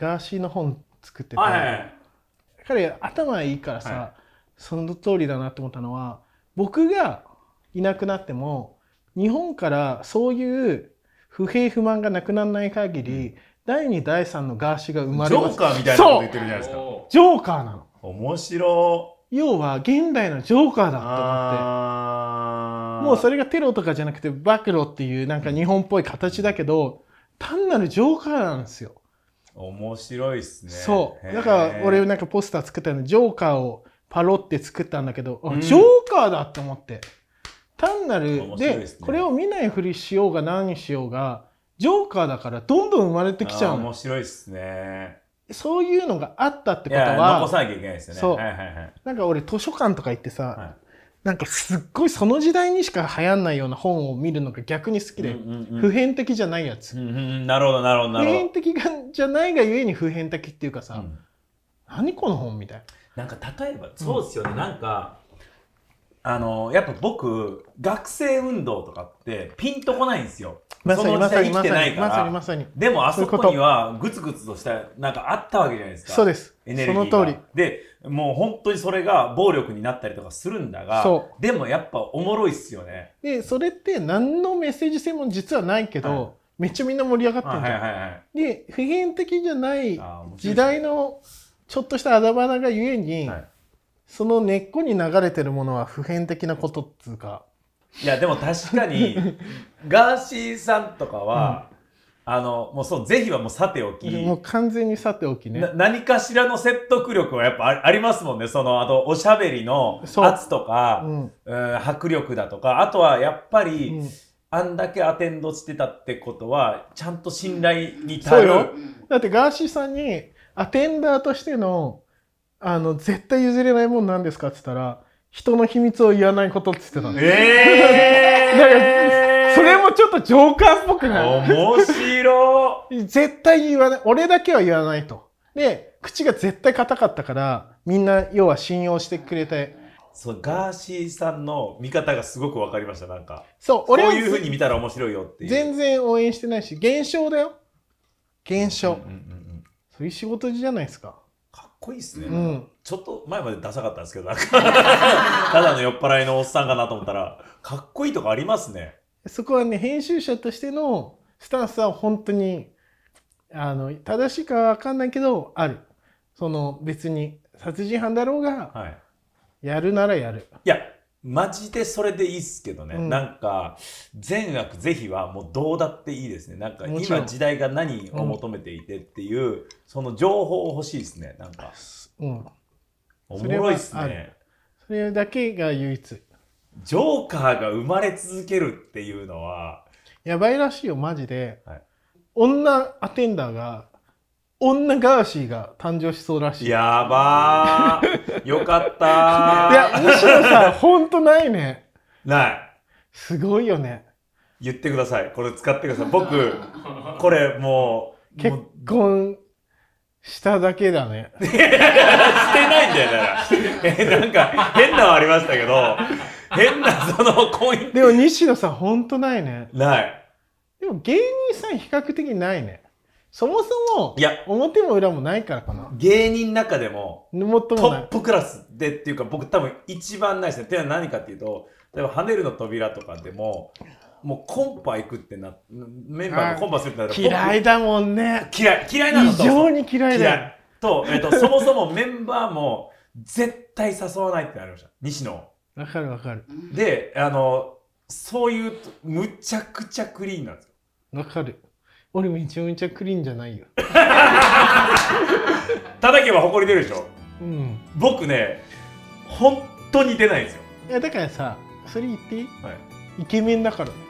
ガーシーの本作ってて、はい、彼頭いいからさ、はい、その通りだなと思ったのは僕がいなくなっても日本からそういう不平不満がなくならない限り、うん、第2第3のガーシーが生まれるジョーカーみたいなこと言ってるじゃないですかジョーカーなの面白要は現代のジョーカーだと思ってもうそれがテロとかじゃなくて暴露っていうなんか日本っぽい形だけど単なるジョーカーなんですよ面白いっすねそうだから俺なんかポスター作ったのジョーカーをパロって作ったんだけど、うん、ジョーカーだって思って単なるで、ね、これを見ないふりしようが何しようがジョーカーだからどんどん生まれてきちゃう面白いっすねそういうのがあったってことは残さなきゃいけないですよねそう、なんか俺図書館とか行ってさ、はいなんかすっごいその時代にしか流行んないような本を見るのが逆に好きで、普遍的じゃないやつ、なるほどなるほどなるほど普遍的がじゃないがゆえに普遍的っていうかさ、うん、何この本みたいなんか例えばそうですよね、うん、なんかあのやっぱ僕学生運動とかってピンとこないんですよまさにまさにまさにまさにまさにでもあそこにはグツグツとしたなんかあったわけじゃないですかそうですその通りでもう本当にそれが暴力になったりとかするんだが、でもやっぱおもろいっすよね。で、それって何のメッセージ性も実はないけど、はい、めっちゃみんな盛り上がってるじゃん。はいはいはい、で、普遍的じゃない時代のちょっとしたあだばながゆえに、はい、その根っこに流れてるものは普遍的なことっつうか。いや、でも確かに、ガーシーさんとかは、うんあの、もうそう、ぜひはもうさておき。もう完全にさておきね。何かしらの説得力はやっぱありますもんね。その、あと、おしゃべりの圧とか、うん、迫力だとか、あとはやっぱり、うん、あんだけアテンドしてたってことは、ちゃんと信頼に足る。だってガーシーさんに、アテンダーとしての、あの、絶対譲れないもんなんですかって言ったら、人の秘密を言わないことって言ってたんです。えー、だ からそれもちょっとジョーカーっぽくない面白絶対言わない。俺だけは言わないと。で、口が絶対硬かったから、みんな要は信用してくれて。そう、ガーシーさんの見方がすごく分かりました、なんか。そう、俺こういうふうに見たら面白いよっていう。全然応援してないし、現象だよ。現象。そういう仕事じゃないですか。かっこいいっすね、うん。ちょっと前までダサかったんですけど、ただの酔っ払いのおっさんかなと思ったら、かっこいいとこありますね。そこはね編集者としてのスタンスは本当にあの正しいかは分かんないけどあるその別に殺人犯だろうが、はい、やるならやるいやマジでそれでいいっすけどね、うん、なんか善悪是非はもうどうだっていいですねなんか今時代が何を求めていてっていう、うん、その情報欲しいですねなんか、うん、おもろいっすねそれだけが唯一ジョーカーが生まれ続けるっていうのは。やばいらしいよ、マジで。はい、女アテンダーが、女ガーシーが誕生しそうらしい。やばー。よかった いや、むしろさ、ほんとないね。ない。すごいよね。言ってください。これ使ってください。僕、これもう。結婚しただけだね。してないんだよ、だから。なんか変なのありましたけど。変なそのコイン。でも西野さんほんとないね。ない。でも芸人さん比較的ないね。そもそも、いや、表も裏もないからかな。芸人の中でも、もトップクラスでっていうか、僕多分一番ないですね。っていうのは何かっていうと、例えば、ハねるの扉とかでも、もうコンパ行くってな、メンバーもコンパするってなったら、嫌いだもんね。嫌い、嫌いなの非常に嫌いだよ。と、えっ、と、そもそもメンバーも、絶対誘わないってなりました。西野。わかるわかる。で、あの、そういう、むちゃくちゃクリーンなんですよ。わかる。俺めちゃめちゃクリーンじゃないよ。叩けばり出るでしょ。うん。僕ね、本当に出ないんですよ。いや、だからさ、それ言っていい、はい、イケメンだからね。